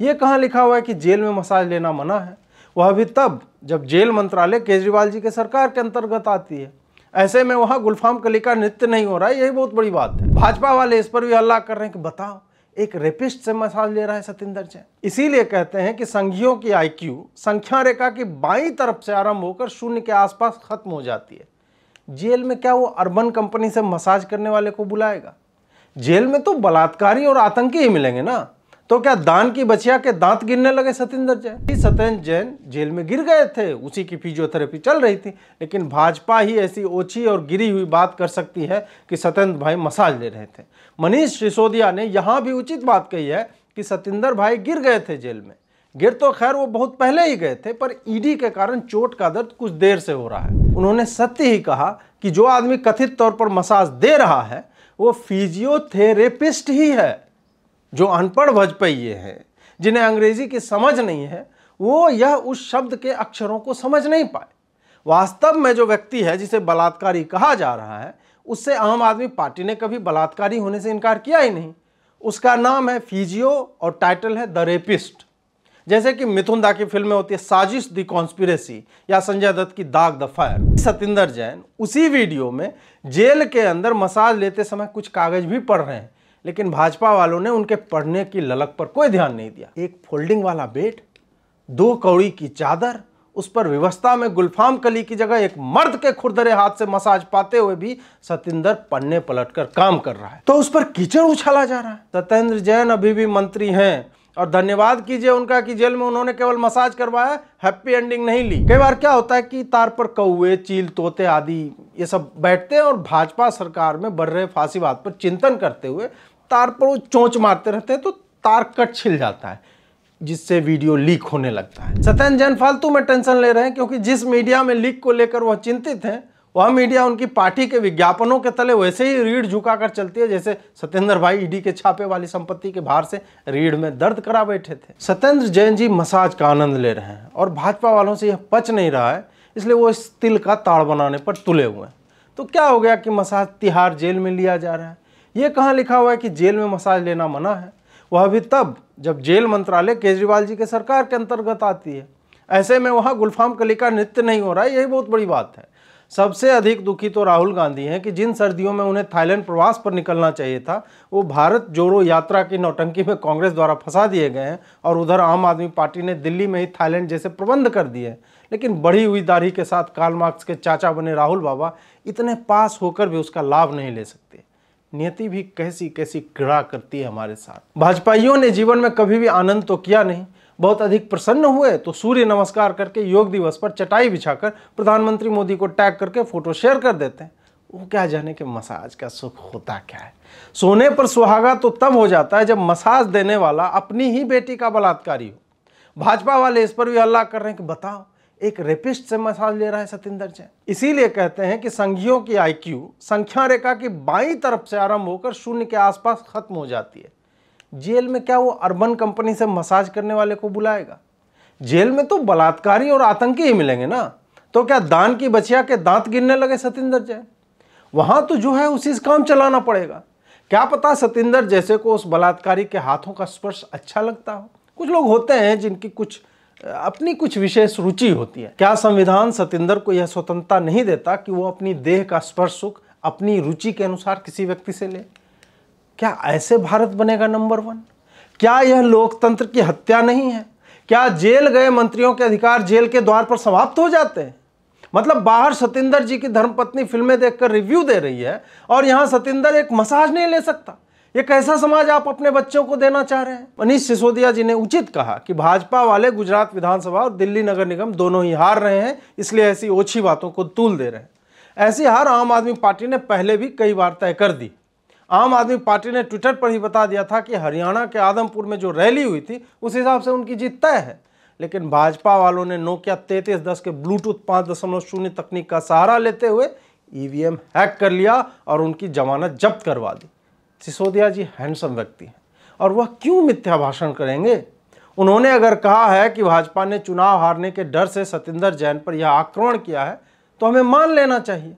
ये कहाँ लिखा हुआ है कि जेल में मसाज लेना मना है वह भी तब जब जेल मंत्रालय केजरीवाल जी के सरकार के अंतर्गत आती है ऐसे में वहाँ गुलफाम कली का नृत्य नहीं हो रहा है यही बहुत बड़ी बात है भाजपा वाले इस पर भी हल्ला कर रहे हैं कि बताओ एक रेपिस्ट से मसाज ले रहा है सतिंदर जैन इसीलिए कहते हैं कि संघियों की आईक्यू संख्या रेखा की बाई तरफ से आरंभ होकर शून्य के आसपास खत्म हो जाती है जेल में क्या वो अर्बन कंपनी से मसाज करने वाले को बुलाएगा जेल में तो बलात्कारी और आतंकी ही मिलेंगे ना तो क्या दान की बछिया के दांत गिरने लगे सत्येंद्र जैन सत्येंद्र जैन जेल में गिर गए थे उसी की फिजियोथेरेपी चल रही थी लेकिन भाजपा ही ऐसी ओछी और गिरी हुई बात कर सकती है कि सत्येंद्र भाई मसाज ले रहे थे मनीष सिसोदिया ने यहाँ भी उचित बात कही है कि सत्येंद्र भाई गिर गए थे जेल में गिर तो खैर वो बहुत पहले ही गए थे पर ईडी के कारण चोट का दर्द कुछ देर से हो रहा है उन्होंने सत्य ही कहा कि जो आदमी कथित तौर पर मसाज दे रहा है वो फिजियोथेरेपिस्ट ही है जो अनपढ़ भजपैये हैं जिन्हें अंग्रेजी की समझ नहीं है वो यह उस शब्द के अक्षरों को समझ नहीं पाए वास्तव में जो व्यक्ति है जिसे बलात्कारी कहा जा रहा है उससे आम आदमी पार्टी ने कभी बलात्कारी होने से इनकार किया ही नहीं उसका नाम है फीजियो और टाइटल है द रेपिस्ट जैसे कि मिथुन दा की फिल्म में होती है साजिश द कॉन्स्पिरेसी या संजय दत्त की दाग द फायर सतिंदर जैन उसी वीडियो में जेल के अंदर मसाज लेते समय कुछ कागज भी पढ़ रहे हैं लेकिन भाजपा वालों ने उनके पढ़ने की ललक पर कोई ध्यान नहीं दिया एक फोल्डिंग वाला बेड दो कौड़ी की चादर उस पर व्यवस्था में गुलफाम कली की जगह एक मर्द के खुरदरे हाथ से मसाज पाते हुए भी सतेंद्र पन्ने पलटकर काम कर रहा है तो उस पर कीचड़ उछाला जा रहा है सत्येंद्र जैन अभी भी मंत्री हैं और धन्यवाद कीजिए उनका कि जेल में उन्होंने केवल मसाज करवाया हैप्पी एंडिंग नहीं ली कई बार क्या होता है कि तार पर कौए चील तोते आदि ये सब बैठते हैं और भाजपा सरकार में बढ़ रहे फांसीवाद पर चिंतन करते हुए तार पर वो चोंच मारते रहते हैं तो तार कट छिल जाता है जिससे वीडियो लीक होने लगता है सत्यन जैन फालतू में टेंशन ले रहे हैं क्योंकि जिस मीडिया में लीक को लेकर वह चिंतित हैं वह मीडिया उनकी पार्टी के विज्ञापनों के तले वैसे ही रीढ़ झुकाकर चलती है जैसे सत्येंद्र भाई ईडी के छापे वाली संपत्ति के भार से रीढ़ में दर्द करा बैठे थे सत्येंद्र जैन जी मसाज का आनंद ले रहे हैं और भाजपा वालों से यह पच नहीं रहा है इसलिए वो इस तिल का ताड़ बनाने पर तुले हुए हैं तो क्या हो गया कि मसाज तिहाड़ जेल में लिया जा रहा है ये कहाँ लिखा हुआ है कि जेल में मसाज लेना मना है वह भी तब जब जेल मंत्रालय केजरीवाल जी के सरकार के अंतर्गत आती है ऐसे में वहाँ गुलफाम कली का नृत्य नहीं हो रहा है यही बहुत बड़ी बात है सबसे अधिक दुखी तो राहुल गांधी हैं कि जिन सर्दियों में उन्हें थाईलैंड प्रवास पर निकलना चाहिए था वो भारत जोड़ो यात्रा की नौटंकी में कांग्रेस द्वारा फंसा दिए गए हैं और उधर आम आदमी पार्टी ने दिल्ली में ही थाईलैंड जैसे प्रबंध कर दिए लेकिन बढ़ी हुई दाढ़ी के साथ कार्ल मार्क्स के चाचा बने राहुल बाबा इतने पास होकर भी उसका लाभ नहीं ले सकते नियति भी कैसी कैसी क्रीड़ा करती है हमारे साथ भाजपाइयों ने जीवन में कभी भी आनंद तो किया नहीं बहुत अधिक प्रसन्न हुए तो सूर्य नमस्कार करके योग दिवस पर चटाई बिछाकर प्रधानमंत्री मोदी को टैग करके फोटो शेयर कर देते हैं वो क्या जाने के मसाज का सुख होता क्या है सोने पर सुहागा तो तब हो जाता है जब मसाज देने वाला अपनी ही बेटी का बलात्कारी हो भाजपा वाले इस पर भी हल्ला कर रहे हैं कि बताओ एक रेपिस्ट से मसाज ले रहा है सतेंद्र जैन इसीलिए कहते हैं कि संघियों की आईक्यू संख्या रेखा की बाई तरफ से आरंभ होकर शून्य के आसपास खत्म हो जाती है जेल में क्या वो अर्बन कंपनी से मसाज करने वाले को बुलाएगा जेल में तो बलात्कारी और आतंकी ही मिलेंगे ना तो क्या दान की बचिया के दांत गिरने लगे सतेंद्र जैन वहां तो जो है उसी काम चलाना पड़ेगा क्या पता सतेंद्र जैसे को उस बलात्कारी के हाथों का स्पर्श अच्छा लगता हो कुछ लोग होते हैं जिनकी कुछ अपनी कुछ विशेष रुचि होती है क्या संविधान सतेंद्र को यह स्वतंत्रता नहीं देता कि वो अपनी देह का स्पर्श सुख अपनी रुचि के अनुसार किसी व्यक्ति से ले क्या ऐसे भारत बनेगा नंबर वन क्या यह लोकतंत्र की हत्या नहीं है क्या जेल गए मंत्रियों के अधिकार जेल के द्वार पर समाप्त हो जाते हैं मतलब बाहर सतेंद्र जी की धर्मपत्नी फिल्में देखकर रिव्यू दे रही है और यहां सतेंद्र एक मसाज नहीं ले सकता ये कैसा समाज आप अपने बच्चों को देना चाह रहे हैं मनीष सिसोदिया जी ने उचित कहा कि भाजपा वाले गुजरात विधानसभा और दिल्ली नगर निगम दोनों ही हार रहे हैं इसलिए ऐसी ओछी बातों को तूल दे रहे हैं ऐसी हार आम आदमी पार्टी ने पहले भी कई बार तय कर दी आम आदमी पार्टी ने ट्विटर पर ही बता दिया था कि हरियाणा के आदमपुर में जो रैली हुई थी उस हिसाब से उनकी जीत तय है लेकिन भाजपा वालों ने नोकिया तैतीस दस के ब्लूटूथ पाँच दशमलव शून्य तकनीक का सहारा लेते हुए ईवीएम हैक कर लिया और उनकी जमानत जब्त करवा दी सिसोदिया जी हैंडसम व्यक्ति हैं और वह क्यों मिथ्या भाषण करेंगे उन्होंने अगर कहा है कि भाजपा ने चुनाव हारने के डर से सतेंद्र जैन पर यह आक्रमण किया है तो हमें मान लेना चाहिए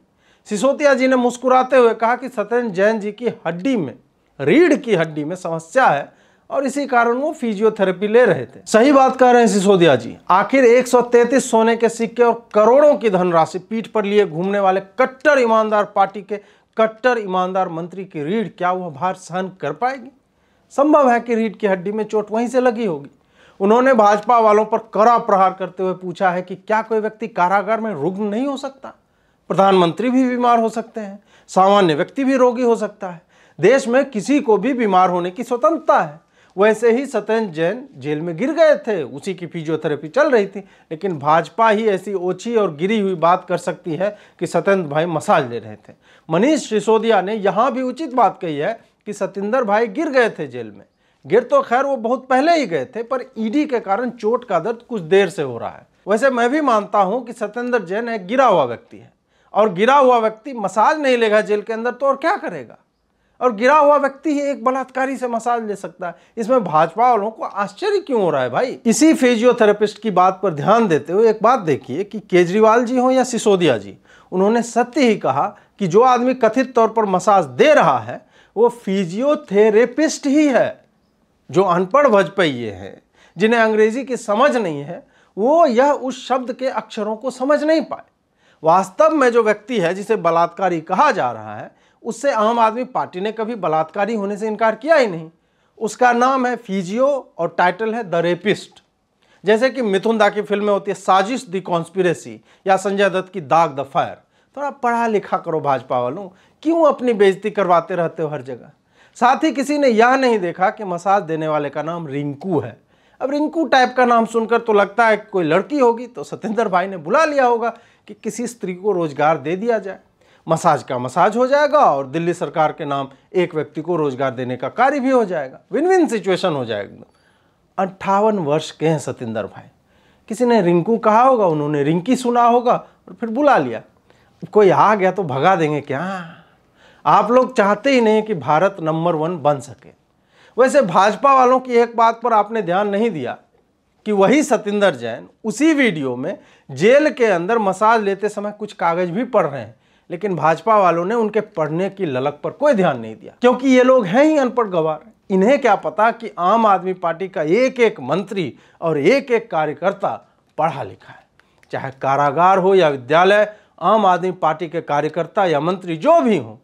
सिसोदिया जी ने मुस्कुराते हुए कहा कि सत्येंद्र जैन जी की हड्डी में रीढ़ की हड्डी में समस्या है और इसी कारण वो फिजियोथेरेपी ले रहे थे सही बात कह रहे हैं सिसोदिया जी आखिर 133 सोने के सिक्के और करोड़ों की धनराशि पीठ पर लिए घूमने वाले कट्टर ईमानदार पार्टी के कट्टर ईमानदार मंत्री की रीढ़ क्या वह भार सहन कर पाएगी संभव है कि रीढ़ की हड्डी में चोट वहीं से लगी होगी उन्होंने भाजपा वालों पर कड़ा प्रहार करते हुए पूछा है कि क्या कोई व्यक्ति कारागार में रुग्ण नहीं हो सकता प्रधानमंत्री भी बीमार हो सकते हैं सामान्य व्यक्ति भी रोगी हो सकता है देश में किसी को भी बीमार होने की स्वतंत्रता है वैसे ही सत्येंद्र जैन जेल में गिर गए थे उसी की फिजियोथेरेपी चल रही थी लेकिन भाजपा ही ऐसी ओछी और गिरी हुई बात कर सकती है कि सत्येंद्र भाई मसाज ले रहे थे मनीष सिसोदिया ने यहाँ भी उचित बात कही है कि सतेंद्र भाई गिर गए थे जेल में गिर तो खैर वो बहुत पहले ही गए थे पर ईडी के कारण चोट का दर्द कुछ देर से हो रहा है वैसे मैं भी मानता हूँ कि सत्येंद्र जैन एक गिरा हुआ व्यक्ति है और गिरा हुआ व्यक्ति मसाज नहीं लेगा जेल के अंदर तो और क्या करेगा और गिरा हुआ व्यक्ति ही एक बलात्कारी से मसाज ले सकता है इसमें भाजपा वालों को आश्चर्य क्यों हो रहा है भाई इसी फिजियोथेरेपिस्ट की बात पर ध्यान देते हुए एक बात देखिए कि केजरीवाल जी हों या सिसोदिया जी उन्होंने सत्य ही कहा कि जो आदमी कथित तौर पर मसाज दे रहा है वो फिजियोथेरेपिस्ट ही है जो अनपढ़ ये हैं जिन्हें अंग्रेजी की समझ नहीं है वो यह उस शब्द के अक्षरों को समझ नहीं पाए वास्तव में जो व्यक्ति है जिसे बलात्कारी कहा जा रहा है उससे आम आदमी पार्टी ने कभी बलात्कारी होने से इनकार किया ही नहीं उसका नाम है फीजियो और टाइटल है द रेपिस्ट जैसे कि मिथुन दा की फिल्में होती है साजिश दी कॉन्स्पिरेसी या संजय दत्त की दाग द फायर थोड़ा पढ़ा लिखा करो भाजपा वालों क्यों अपनी बेइज्जती करवाते रहते हो हर जगह साथ ही किसी ने यह नहीं देखा कि मसाज देने वाले का नाम रिंकू है अब रिंकू टाइप का नाम सुनकर तो लगता है कोई लड़की होगी तो सत्येंद्र भाई ने बुला लिया होगा कि किसी स्त्री को रोजगार दे दिया जाए मसाज का मसाज हो जाएगा और दिल्ली सरकार के नाम एक व्यक्ति को रोजगार देने का कार्य भी हो जाएगा विन विन सिचुएशन हो जाएगा अट्ठावन वर्ष के हैं सतेंद्र भाई किसी ने रिंकू कहा होगा उन्होंने रिंकी सुना होगा और फिर बुला लिया कोई आ गया तो भगा देंगे क्या आप लोग चाहते ही नहीं कि भारत नंबर वन बन सके वैसे भाजपा वालों की एक बात पर आपने ध्यान नहीं दिया कि वही सतिंदर जैन उसी वीडियो में जेल के अंदर मसाज लेते समय कुछ कागज भी पढ़ रहे हैं लेकिन भाजपा वालों ने उनके पढ़ने की ललक पर कोई ध्यान नहीं दिया क्योंकि ये लोग हैं ही अनपढ़ गवार इन्हें क्या पता कि आम आदमी पार्टी का एक एक मंत्री और एक एक कार्यकर्ता पढ़ा लिखा है चाहे कारागार हो या विद्यालय आम आदमी पार्टी के कार्यकर्ता या मंत्री जो भी हों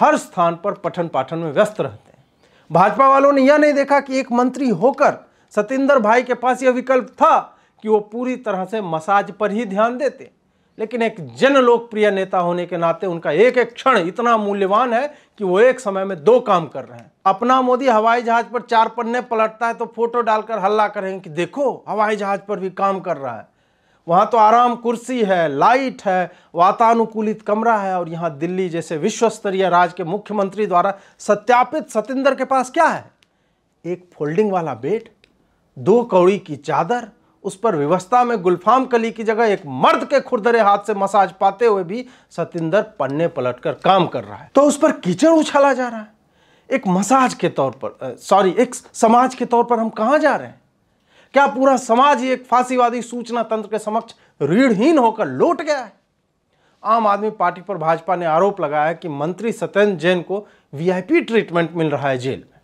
हर स्थान पर पठन पाठन में व्यस्त रहते हैं भाजपा वालों ने यह नहीं देखा कि एक मंत्री होकर सतेंद्र भाई के पास यह विकल्प था कि वो पूरी तरह से मसाज पर ही ध्यान देते लेकिन एक जन लोकप्रिय नेता होने के नाते उनका एक एक क्षण इतना मूल्यवान है कि वो एक समय में दो काम कर रहे हैं अपना मोदी हवाई जहाज पर चार पन्ने पलटता है तो फोटो डालकर हल्ला करेंगे कि देखो हवाई जहाज पर भी काम कर रहा है वहाँ तो आराम कुर्सी है लाइट है वातानुकूलित कमरा है और यहाँ दिल्ली जैसे विश्व स्तरीय राज्य के मुख्यमंत्री द्वारा सत्यापित सतेंद्र के पास क्या है एक फोल्डिंग वाला बेड दो कौड़ी की चादर उस पर व्यवस्था में गुलफाम कली की जगह एक मर्द के खुरदरे हाथ से मसाज पाते हुए भी सतिंदर पन्ने पलट कर काम कर रहा है तो उस पर कीचड़ उछाला जा रहा है एक मसाज के तौर पर सॉरी एक समाज के तौर पर हम कहाँ जा रहे हैं क्या पूरा समाज ही एक फांसीवादी सूचना तंत्र के समक्ष रीढ़हीन होकर लौट गया है आम आदमी पार्टी पर भाजपा ने आरोप लगाया कि मंत्री सत्येंद्र जैन को वीआईपी ट्रीटमेंट मिल रहा है जेल में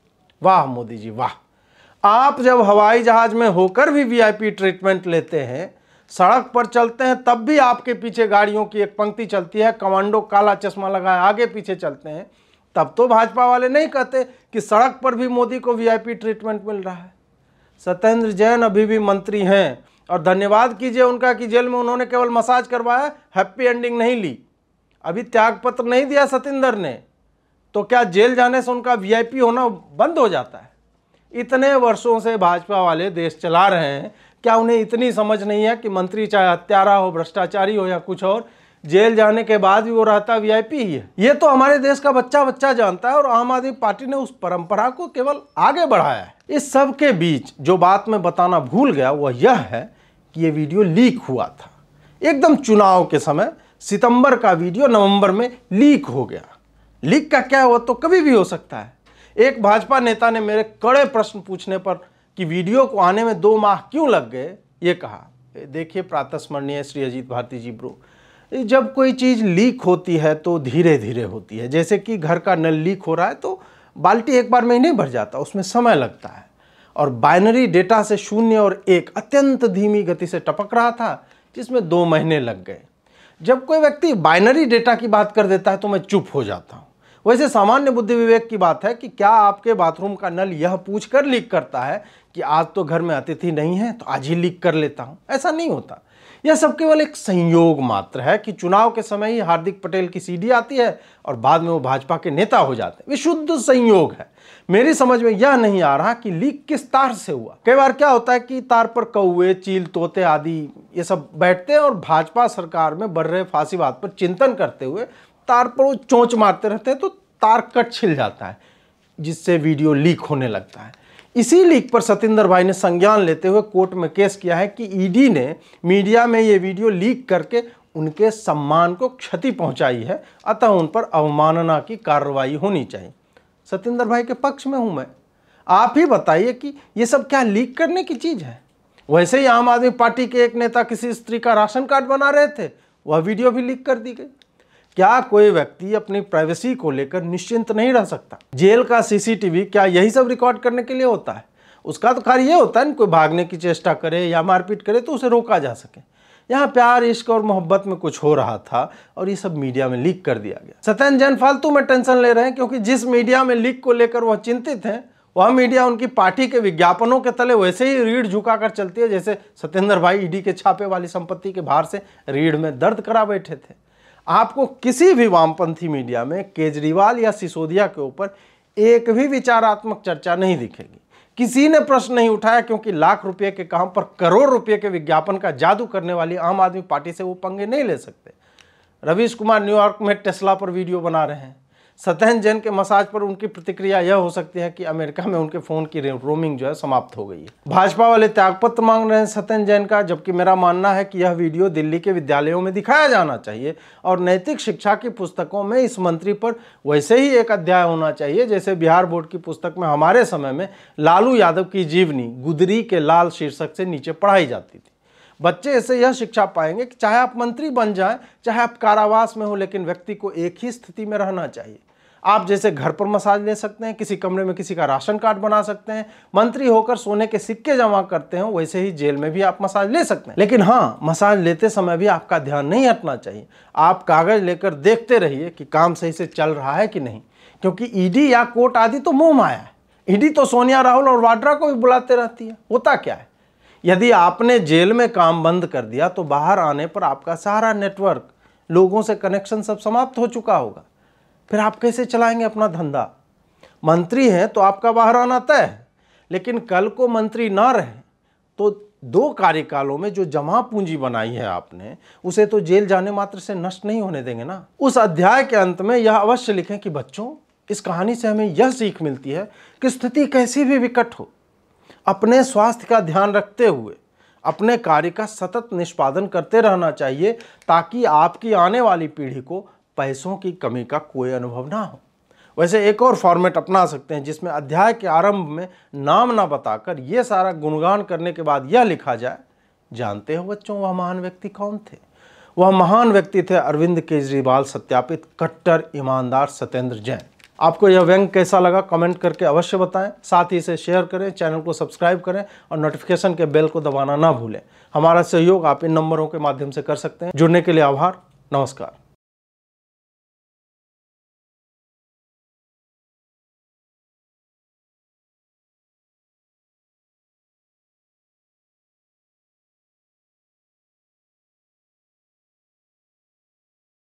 वाह मोदी जी वाह आप जब हवाई जहाज़ में होकर भी वीआईपी ट्रीटमेंट लेते हैं सड़क पर चलते हैं तब भी आपके पीछे गाड़ियों की एक पंक्ति चलती है कमांडो काला चश्मा लगाए आगे पीछे चलते हैं तब तो भाजपा वाले नहीं कहते कि सड़क पर भी मोदी को वीआईपी ट्रीटमेंट मिल रहा है सत्येंद्र जैन अभी भी मंत्री हैं और धन्यवाद कीजिए उनका कि जेल में उन्होंने केवल मसाज करवाया हैप्पी एंडिंग नहीं ली अभी त्यागपत्र नहीं दिया सतेंद्र ने तो क्या जेल जाने से उनका वीआईपी होना बंद हो जाता है इतने वर्षों से भाजपा वाले देश चला रहे हैं क्या उन्हें इतनी समझ नहीं है कि मंत्री चाहे हत्यारा हो भ्रष्टाचारी हो या कुछ और जेल जाने के बाद भी वो रहता वीआईपी ही है ये तो हमारे देश का बच्चा बच्चा जानता है और आम आदमी पार्टी ने उस परंपरा को केवल आगे बढ़ाया है इस सब के बीच जो बात मैं बताना भूल गया वह यह है कि ये वीडियो लीक हुआ था एकदम चुनाव के समय सितंबर का वीडियो नवंबर में लीक हो गया लीक का क्या हुआ तो कभी भी हो सकता है एक भाजपा नेता ने मेरे कड़े प्रश्न पूछने पर कि वीडियो को आने में दो माह क्यों लग गए ये कहा देखिए प्रातस्मरणीय श्री अजीत भारती जी ब्रो जब कोई चीज़ लीक होती है तो धीरे धीरे होती है जैसे कि घर का नल लीक हो रहा है तो बाल्टी एक बार में ही नहीं भर जाता उसमें समय लगता है और बाइनरी डेटा से शून्य और एक अत्यंत धीमी गति से टपक रहा था जिसमें दो महीने लग गए जब कोई व्यक्ति बाइनरी डेटा की बात कर देता है तो मैं चुप हो जाता हूँ वैसे सामान्य बुद्धि विवेक की बात है कि क्या आपके बाथरूम का नल यह पूछ कर लीक करता है कि आज तो घर में अतिथि नहीं है तो आज ही लीक कर लेता हूँ ऐसा नहीं होता यह सब केवल एक संयोग मात्र है कि चुनाव के समय ही हार्दिक पटेल की सीडी आती है और बाद में वो भाजपा के नेता हो जाते हैं विशुद्ध संयोग है मेरी समझ में यह नहीं आ रहा कि लीक किस तार से हुआ कई बार क्या होता है कि तार पर कौए चील तोते आदि ये सब बैठते हैं और भाजपा सरकार में बढ़ रहे फांसीवाद पर चिंतन करते हुए तार पर वो चोंच मारते रहते हैं तो तार कट छिल जाता है जिससे वीडियो लीक होने लगता है इसी लीक पर सतेंद्र भाई ने संज्ञान लेते हुए कोर्ट में केस किया है कि ईडी ने मीडिया में ये वीडियो लीक करके उनके सम्मान को क्षति पहुंचाई है अतः उन पर अवमानना की कार्रवाई होनी चाहिए सतेंद्र भाई के पक्ष में हूं मैं आप ही बताइए कि ये सब क्या लीक करने की चीज़ है वैसे ही आम आदमी पार्टी के एक नेता किसी स्त्री का राशन कार्ड बना रहे थे वह वीडियो भी लीक कर दी गई क्या कोई व्यक्ति अपनी प्राइवेसी को लेकर निश्चिंत नहीं रह सकता जेल का सीसीटीवी क्या यही सब रिकॉर्ड करने के लिए होता है उसका तो कार्य ये होता है ना कोई भागने की चेष्टा करे या मारपीट करे तो उसे रोका जा सके यहाँ प्यार इश्क और मोहब्बत में कुछ हो रहा था और ये सब मीडिया में लीक कर दिया गया सत्यन जैन फालतू में टेंशन ले रहे हैं क्योंकि जिस मीडिया में लीक को लेकर वह चिंतित हैं वह मीडिया उनकी पार्टी के विज्ञापनों के तले वैसे ही रीढ़ झुकाकर चलती है जैसे सत्येंद्र भाई ईडी के छापे वाली संपत्ति के भार से रीढ़ में दर्द करा बैठे थे आपको किसी भी वामपंथी मीडिया में केजरीवाल या सिसोदिया के ऊपर एक भी विचारात्मक चर्चा नहीं दिखेगी किसी ने प्रश्न नहीं उठाया क्योंकि लाख रुपए के काम पर करोड़ रुपए के विज्ञापन का जादू करने वाली आम आदमी पार्टी से वो पंगे नहीं ले सकते रवीश कुमार न्यूयॉर्क में टेस्ला पर वीडियो बना रहे हैं सतहन जैन के मसाज पर उनकी प्रतिक्रिया यह हो सकती है कि अमेरिका में उनके फ़ोन की रोमिंग जो है समाप्त हो गई है भाजपा वाले त्यागपत्र मांग रहे हैं सत्यन जैन का जबकि मेरा मानना है कि यह वीडियो दिल्ली के विद्यालयों में दिखाया जाना चाहिए और नैतिक शिक्षा की पुस्तकों में इस मंत्री पर वैसे ही एक अध्याय होना चाहिए जैसे बिहार बोर्ड की पुस्तक में हमारे समय में लालू यादव की जीवनी गुदरी के लाल शीर्षक से नीचे पढ़ाई जाती थी बच्चे ऐसे यह शिक्षा पाएंगे कि चाहे आप मंत्री बन जाएं चाहे आप कारावास में हो लेकिन व्यक्ति को एक ही स्थिति में रहना चाहिए आप जैसे घर पर मसाज ले सकते हैं किसी कमरे में किसी का राशन कार्ड बना सकते हैं मंत्री होकर सोने के सिक्के जमा करते हैं वैसे ही जेल में भी आप मसाज ले सकते हैं लेकिन हाँ मसाज लेते समय भी आपका ध्यान नहीं हटना चाहिए आप कागज लेकर देखते रहिए कि काम सही से चल रहा है कि नहीं क्योंकि ईडी या कोर्ट आदि तो मुंह माया है ईडी तो सोनिया राहुल और वाड्रा को भी बुलाते रहती है होता क्या है यदि आपने जेल में काम बंद कर दिया तो बाहर आने पर आपका सारा नेटवर्क लोगों से कनेक्शन सब समाप्त हो चुका होगा फिर आप कैसे चलाएंगे अपना धंधा मंत्री हैं तो आपका बाहर आना तय है लेकिन कल को मंत्री ना रहे तो दो कार्यकालों में जो जमा पूंजी बनाई है आपने उसे तो जेल जाने मात्र से नष्ट नहीं होने देंगे ना उस अध्याय के अंत में यह अवश्य लिखें कि बच्चों इस कहानी से हमें यह सीख मिलती है कि स्थिति कैसी भी विकट हो अपने स्वास्थ्य का ध्यान रखते हुए अपने कार्य का सतत निष्पादन करते रहना चाहिए ताकि आपकी आने वाली पीढ़ी को पैसों की कमी का कोई अनुभव ना हो वैसे एक और फॉर्मेट अपना सकते हैं जिसमें अध्याय के आरंभ में नाम ना बताकर ये सारा गुणगान करने के बाद यह लिखा जाए जानते हो बच्चों वह महान व्यक्ति कौन थे वह महान व्यक्ति थे अरविंद केजरीवाल सत्यापित कट्टर ईमानदार सत्येंद्र जैन आपको यह व्यंग कैसा लगा कमेंट करके अवश्य बताएं साथ ही इसे शेयर करें चैनल को सब्सक्राइब करें और नोटिफिकेशन के बेल को दबाना ना भूलें हमारा सहयोग आप इन नंबरों के माध्यम से कर सकते हैं जुड़ने के लिए आभार नमस्कार